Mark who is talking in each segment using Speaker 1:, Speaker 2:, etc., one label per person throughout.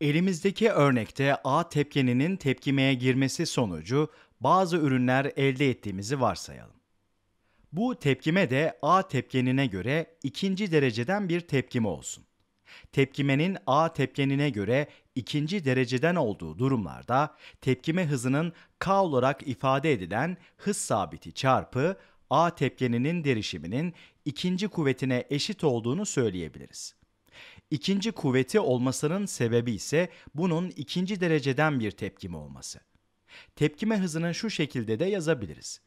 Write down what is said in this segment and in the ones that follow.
Speaker 1: Elimizdeki örnekte A tepkeninin tepkimeye girmesi sonucu bazı ürünler elde ettiğimizi varsayalım. Bu tepkime de A tepkenine göre ikinci dereceden bir tepkime olsun. Tepkimenin A tepkenine göre ikinci dereceden olduğu durumlarda tepkime hızının K olarak ifade edilen hız sabiti çarpı A tepkeninin derişiminin ikinci kuvvetine eşit olduğunu söyleyebiliriz. İkinci kuvveti olmasının sebebi ise bunun ikinci dereceden bir tepkime olması. Tepkime hızını şu şekilde de yazabiliriz.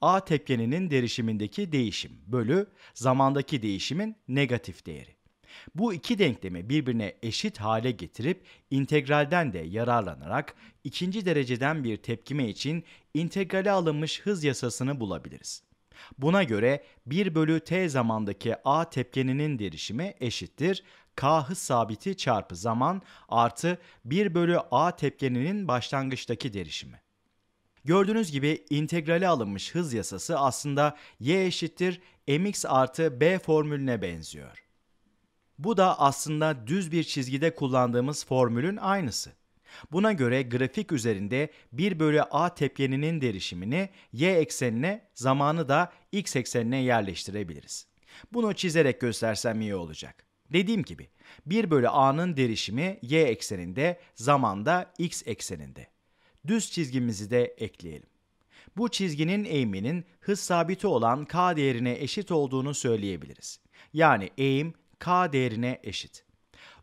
Speaker 1: A tepkeninin derişimindeki değişim bölü zamandaki değişimin negatif değeri. Bu iki denklemi birbirine eşit hale getirip integralden de yararlanarak ikinci dereceden bir tepkime için integrale alınmış hız yasasını bulabiliriz. Buna göre 1 bölü t zamandaki a tepkeninin derişimi eşittir k hız sabiti çarpı zaman artı 1 bölü a tepkeninin başlangıçtaki derişimi. Gördüğünüz gibi integrale alınmış hız yasası aslında y eşittir mx artı b formülüne benziyor. Bu da aslında düz bir çizgide kullandığımız formülün aynısı. Buna göre grafik üzerinde 1 bölü a tepkeninin derişimini y eksenine, zamanı da x eksenine yerleştirebiliriz. Bunu çizerek göstersem iyi olacak. Dediğim gibi 1 bölü a'nın derişimi y ekseninde, zamanda x ekseninde. Düz çizgimizi de ekleyelim. Bu çizginin eğiminin hız sabiti olan k değerine eşit olduğunu söyleyebiliriz. Yani eğim k değerine eşit.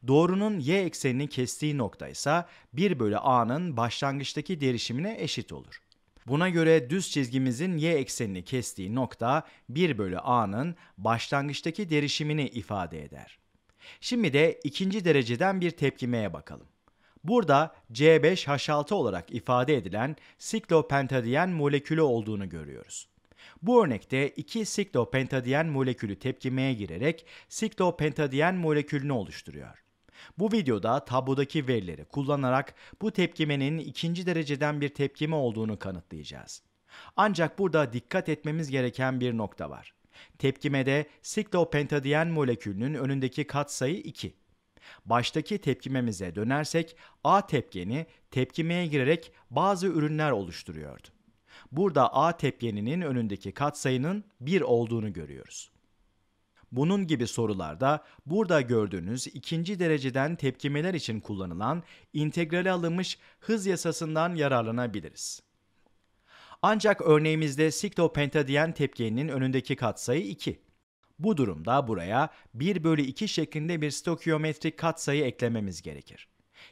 Speaker 1: Doğrunun y eksenini kestiği nokta ise 1 bölü a'nın başlangıçtaki derişimine eşit olur. Buna göre düz çizgimizin y eksenini kestiği nokta 1 bölü a'nın başlangıçtaki derişimini ifade eder. Şimdi de ikinci dereceden bir tepkimeye bakalım. Burada C5H6 olarak ifade edilen siklopentadiyen molekülü olduğunu görüyoruz. Bu örnekte iki siklopentadiyen molekülü tepkimeye girerek siklopentadiyen molekülünü oluşturuyor. Bu videoda tablodaki verileri kullanarak bu tepkimenin ikinci dereceden bir tepkime olduğunu kanıtlayacağız. Ancak burada dikkat etmemiz gereken bir nokta var. Tepkimede siklopentadiyen molekülünün önündeki katsayı 2. Baştaki tepkimemize dönersek A tepkeni tepkimeye girerek bazı ürünler oluşturuyordu. Burada A tepkeninin önündeki katsayının 1 olduğunu görüyoruz. Bunun gibi sorularda burada gördüğünüz ikinci dereceden tepkimeler için kullanılan integrale alınmış hız yasasından yararlanabiliriz. Ancak örneğimizde siktopentadiyen tepkeninin önündeki katsayı 2. Bu durumda buraya 1 bölü 2 şeklinde bir stokiyometrik katsayı eklememiz gerekir.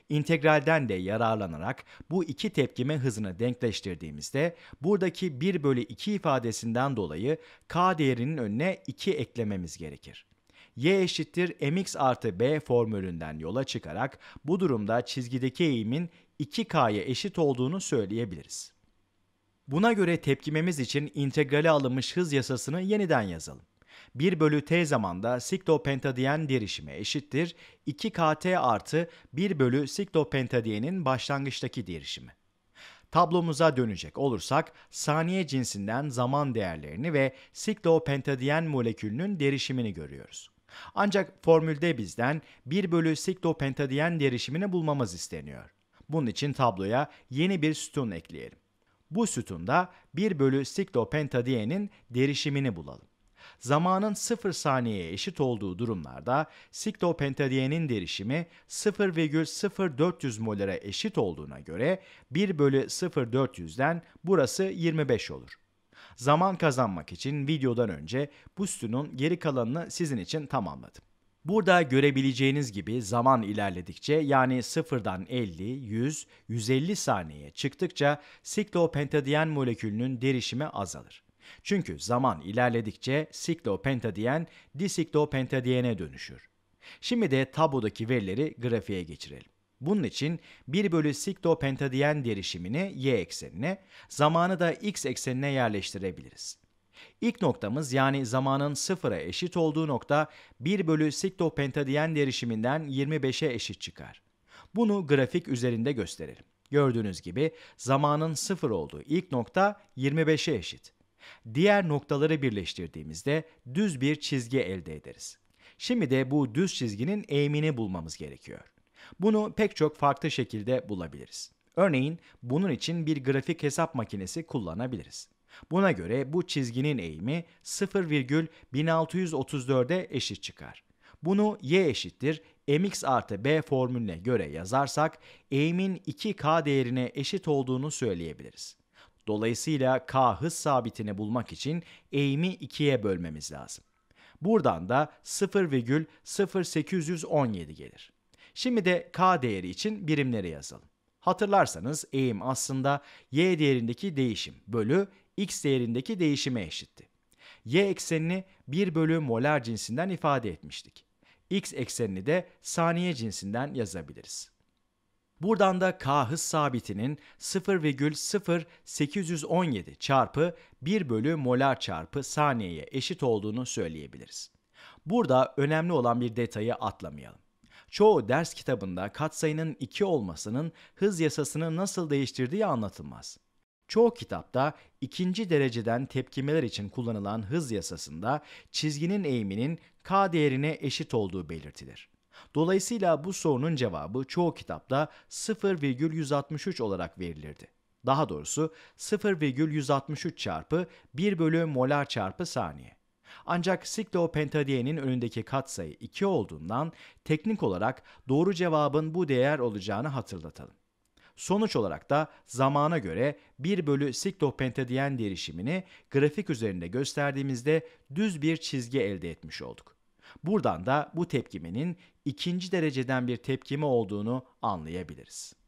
Speaker 1: İntegralden de yararlanarak bu iki tepkime hızını denkleştirdiğimizde buradaki 1 bölü 2 ifadesinden dolayı k değerinin önüne 2 eklememiz gerekir y eşittir mx artı b formülünden yola çıkarak bu durumda çizgideki eğimin 2k'ya eşit olduğunu söyleyebiliriz. Buna göre tepkimemiz için integrale alınmış hız yasasını yeniden yazalım. 1 bölü t zamanda siktopentadiyen derişime eşittir 2 kt artı 1 bölü siktopentadiyenin başlangıçtaki derişimi. Tablomuza dönecek olursak saniye cinsinden zaman değerlerini ve siktopentadiyen molekülünün derişimini görüyoruz. Ancak formülde bizden 1 bölü siktopentadiyen derişimini bulmamız isteniyor. Bunun için tabloya yeni bir sütun ekleyelim. Bu sütunda 1 bölü siklopentadienin derişimini bulalım. Zamanın 0 saniyeye eşit olduğu durumlarda siklopentadienin derişimi 0,0400 molara eşit olduğuna göre 1 bölü 0400'den burası 25 olur. Zaman kazanmak için videodan önce bu sütunun geri kalanını sizin için tamamladım. Burada görebileceğiniz gibi zaman ilerledikçe yani sıfırdan 50, 100, 150 saniyeye çıktıkça siklopentadiyen molekülünün derişimi azalır. Çünkü zaman ilerledikçe siklopentadiyen disiklopentadiyene dönüşür. Şimdi de tablodaki verileri grafiğe geçirelim. Bunun için 1 bölü siklopentadiyen derişimini y eksenine, zamanı da x eksenine yerleştirebiliriz. İlk noktamız yani zamanın sıfıra eşit olduğu nokta 1 bölü siktopentadiyen derişiminden 25'e eşit çıkar. Bunu grafik üzerinde gösterelim. Gördüğünüz gibi zamanın sıfır olduğu ilk nokta 25'e eşit. Diğer noktaları birleştirdiğimizde düz bir çizgi elde ederiz. Şimdi de bu düz çizginin eğimini bulmamız gerekiyor. Bunu pek çok farklı şekilde bulabiliriz. Örneğin bunun için bir grafik hesap makinesi kullanabiliriz. Buna göre bu çizginin eğimi 0,1634'e eşit çıkar. Bunu y eşittir mx artı b formülüne göre yazarsak eğimin 2k değerine eşit olduğunu söyleyebiliriz. Dolayısıyla k hız sabitini bulmak için eğimi 2'ye bölmemiz lazım. Buradan da 0,0817 gelir. Şimdi de k değeri için birimleri yazalım. Hatırlarsanız eğim aslında y değerindeki değişim bölü x değerindeki değişime eşitti. y eksenini 1 bölü molar cinsinden ifade etmiştik. x eksenini de saniye cinsinden yazabiliriz. Buradan da k hız sabitinin 0,0817 çarpı 1 bölü molar çarpı saniyeye eşit olduğunu söyleyebiliriz. Burada önemli olan bir detayı atlamayalım. Çoğu ders kitabında katsayının 2 olmasının hız yasasını nasıl değiştirdiği anlatılmaz. Çoğu kitapta ikinci dereceden tepkimeler için kullanılan hız yasasında çizginin eğiminin k değerine eşit olduğu belirtilir. Dolayısıyla bu sorunun cevabı çoğu kitapta 0,163 olarak verilirdi. Daha doğrusu 0,163 çarpı 1 bölü molar çarpı saniye. Ancak siklopentadiyenin önündeki katsayı 2 olduğundan teknik olarak doğru cevabın bu değer olacağını hatırlatalım. Sonuç olarak da zamana göre 1 bölü siktopentadiyen derişimini grafik üzerinde gösterdiğimizde düz bir çizgi elde etmiş olduk. Buradan da bu tepkimenin ikinci dereceden bir tepkime olduğunu anlayabiliriz.